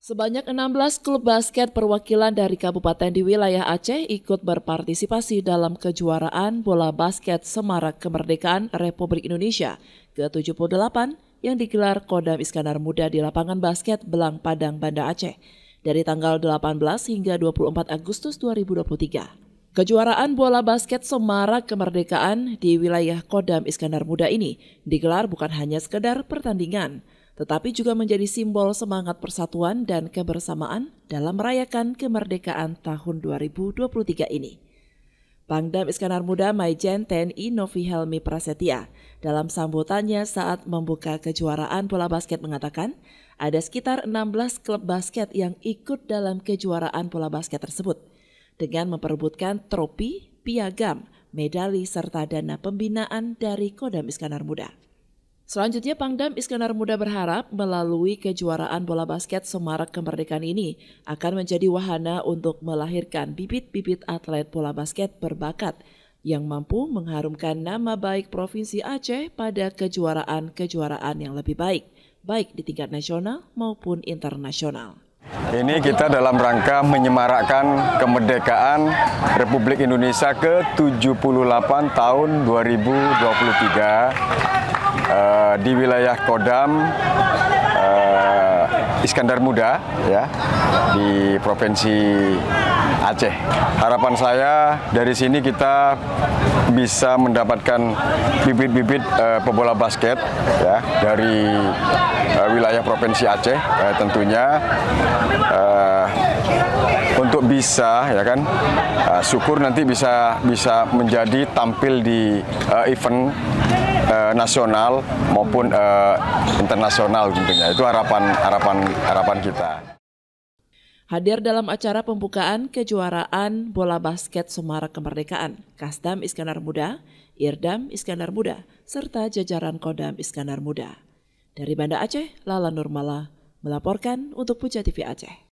Sebanyak 16 klub basket perwakilan dari kabupaten di wilayah Aceh ikut berpartisipasi dalam kejuaraan bola basket Semarak Kemerdekaan Republik Indonesia ke-78 yang digelar Kodam Iskandar Muda di lapangan basket Belang Padang, Banda Aceh dari tanggal 18 hingga 24 Agustus 2023. Kejuaraan bola basket Semarak Kemerdekaan di wilayah Kodam Iskandar Muda ini digelar bukan hanya sekedar pertandingan, tetapi juga menjadi simbol semangat persatuan dan kebersamaan dalam merayakan kemerdekaan tahun 2023 ini. Pangdam Iskandar Muda Maijen TNI Novi Helmi Prasetya dalam sambutannya saat membuka kejuaraan bola basket mengatakan ada sekitar 16 klub basket yang ikut dalam kejuaraan bola basket tersebut dengan memperebutkan tropi, piagam, medali serta dana pembinaan dari Kodam Iskandar Muda. Selanjutnya Pangdam Iskandar Muda berharap melalui kejuaraan bola basket Semarak Kemerdekaan ini akan menjadi wahana untuk melahirkan bibit-bibit atlet bola basket berbakat yang mampu mengharumkan nama baik Provinsi Aceh pada kejuaraan-kejuaraan yang lebih baik, baik di tingkat nasional maupun internasional. Ini kita dalam rangka menyemarakkan kemerdekaan Republik Indonesia ke-78 tahun 2023 uh, di wilayah Kodam uh, Iskandar Muda ya di provinsi Aceh. Harapan saya dari sini kita bisa mendapatkan bibit-bibit uh, pebola basket ya dari uh, wilayah provinsi Aceh uh, tentunya uh, untuk bisa ya kan uh, syukur nanti bisa bisa menjadi tampil di uh, event eh, nasional maupun eh, internasional tentunya. Itu harapan harapan harapan kita. Hadir dalam acara pembukaan kejuaraan bola basket Semarang Kemerdekaan, Kasdam Iskandar Muda, Irdam Iskandar Muda, serta jajaran Kodam Iskandar Muda. Dari Banda Aceh, Lala Nurmala melaporkan untuk Puja TV Aceh.